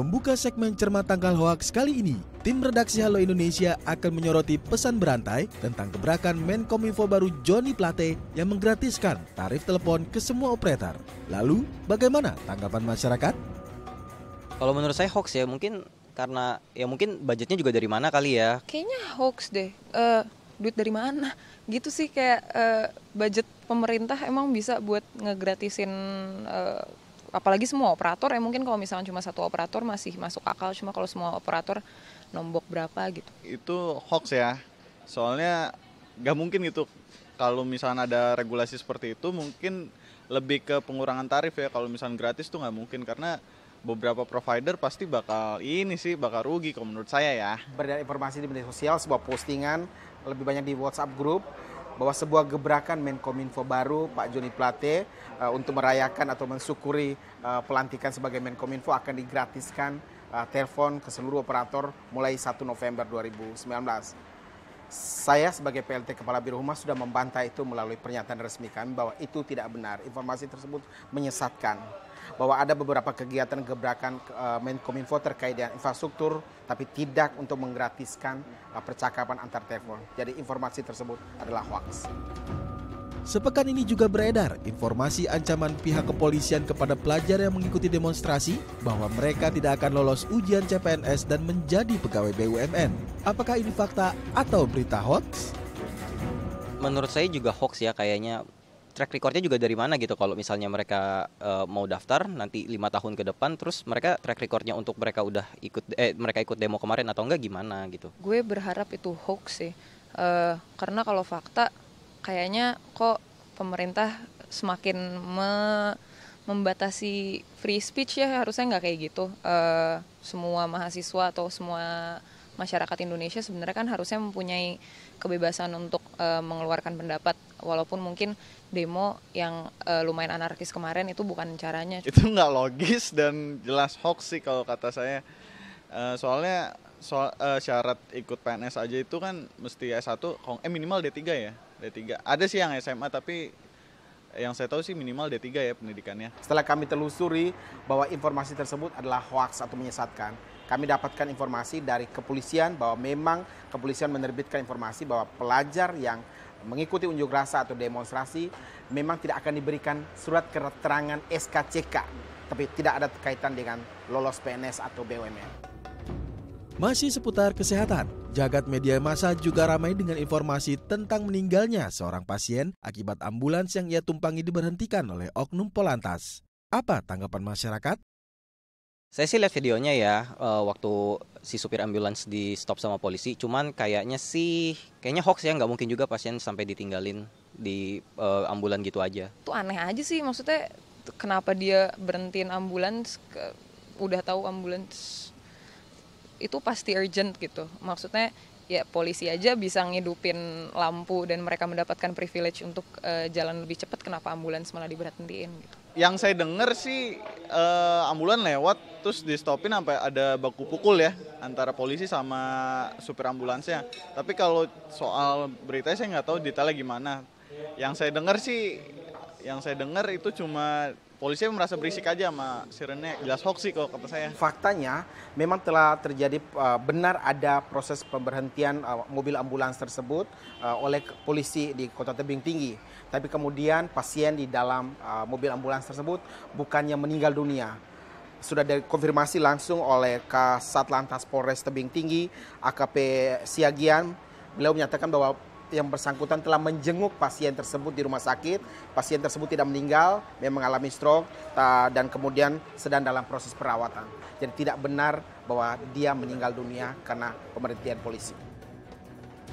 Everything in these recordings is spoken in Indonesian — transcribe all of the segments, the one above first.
Membuka segmen cermat tanggal hoax kali ini, tim redaksi Halo Indonesia akan menyoroti pesan berantai tentang gebrakan Menkominfo baru Johnny Plate yang menggratiskan tarif telepon ke semua operator. Lalu, bagaimana tanggapan masyarakat? Kalau menurut saya hoax ya, mungkin karena ya mungkin budgetnya juga dari mana kali ya? Kayaknya hoax deh. Uh, duit dari mana? Gitu sih kayak uh, budget pemerintah emang bisa buat ngegratisin uh, apalagi semua operator ya mungkin kalau misalnya cuma satu operator masih masuk akal cuma kalau semua operator nombok berapa gitu itu hoax ya soalnya nggak mungkin gitu kalau misalnya ada regulasi seperti itu mungkin lebih ke pengurangan tarif ya kalau misalnya gratis tuh nggak mungkin karena beberapa provider pasti bakal ini sih bakal rugi kalau menurut saya ya. Beredar informasi di media sosial sebuah postingan lebih banyak di WhatsApp group bahwa sebuah gebrakan Menkominfo baru Pak Joni Plate uh, untuk merayakan atau mensyukuri uh, pelantikan sebagai Menkominfo akan digratiskan uh, telepon ke seluruh operator mulai 1 November 2019 saya sebagai PLT Kepala Biro Humas sudah membantah itu melalui pernyataan resmi kami bahwa itu tidak benar. Informasi tersebut menyesatkan bahwa ada beberapa kegiatan gebrakan uh, Menkominfo terkait dengan infrastruktur tapi tidak untuk menggratiskan uh, percakapan antar telepon. Jadi informasi tersebut adalah hoaks. Sepekan ini juga beredar informasi ancaman pihak kepolisian kepada pelajar yang mengikuti demonstrasi bahwa mereka tidak akan lolos ujian CPNS dan menjadi pegawai BUMN. Apakah ini fakta atau berita hoax? Menurut saya juga hoax ya kayaknya track recordnya juga dari mana gitu kalau misalnya mereka e, mau daftar nanti lima tahun ke depan terus mereka track recordnya untuk mereka udah ikut eh mereka ikut demo kemarin atau enggak gimana gitu gue berharap itu hoax sih e, karena kalau fakta kayaknya kok pemerintah semakin me membatasi free speech ya harusnya nggak kayak gitu uh, semua mahasiswa atau semua masyarakat Indonesia sebenarnya kan harusnya mempunyai kebebasan untuk uh, mengeluarkan pendapat walaupun mungkin demo yang uh, lumayan anarkis kemarin itu bukan caranya itu nggak logis dan jelas hoax sih kalau kata saya uh, soalnya soal, uh, syarat ikut PNS aja itu kan mesti S1 eh minimal D3 ya D3. Ada sih yang SMA tapi yang saya tahu sih minimal D3 ya pendidikannya. Setelah kami telusuri bahwa informasi tersebut adalah hoax atau menyesatkan, kami dapatkan informasi dari kepolisian bahwa memang kepolisian menerbitkan informasi bahwa pelajar yang mengikuti unjuk rasa atau demonstrasi memang tidak akan diberikan surat keterangan SKCK, tapi tidak ada kaitan dengan lolos PNS atau BUMN. Masih seputar kesehatan, Jagat media masa juga ramai dengan informasi tentang meninggalnya seorang pasien akibat ambulans yang ia tumpangi diberhentikan oleh oknum Polantas. Apa tanggapan masyarakat? Saya sih lihat videonya ya eh, waktu si supir ambulans di stop sama polisi. Cuman kayaknya sih kayaknya hoax ya nggak mungkin juga pasien sampai ditinggalin di uh, ambulan gitu aja. Itu aneh aja sih maksudnya kenapa dia berhentiin ambulans ke, udah tahu ambulans itu pasti urgent gitu. Maksudnya ya polisi aja bisa ngidupin lampu dan mereka mendapatkan privilege untuk uh, jalan lebih cepat kenapa ambulans malah diberhentiin gitu. Yang saya dengar sih uh, ambulan lewat terus di stopin sampai ada baku pukul ya antara polisi sama supir ambulansnya. Tapi kalau soal berita saya nggak tahu detailnya gimana. Yang saya dengar sih yang saya dengar itu cuma polisi merasa berisik aja sama sirene jelas hoax sih kalau kata saya. Faktanya memang telah terjadi uh, benar ada proses pemberhentian uh, mobil ambulans tersebut uh, oleh polisi di Kota Tebing Tinggi. Tapi kemudian pasien di dalam uh, mobil ambulans tersebut bukannya meninggal dunia. Sudah dikonfirmasi langsung oleh Kasat Lantas Polres Tebing Tinggi, AKP Siagian. Beliau menyatakan bahwa yang bersangkutan telah menjenguk pasien tersebut di rumah sakit. Pasien tersebut tidak meninggal, memang mengalami stroke dan kemudian sedang dalam proses perawatan. Jadi tidak benar bahwa dia meninggal dunia karena pemerintian polisi.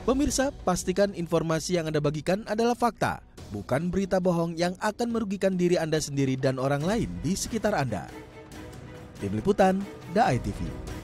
Pemirsa, pastikan informasi yang Anda bagikan adalah fakta, bukan berita bohong yang akan merugikan diri Anda sendiri dan orang lain di sekitar Anda. Tim Liputan, DAI TV.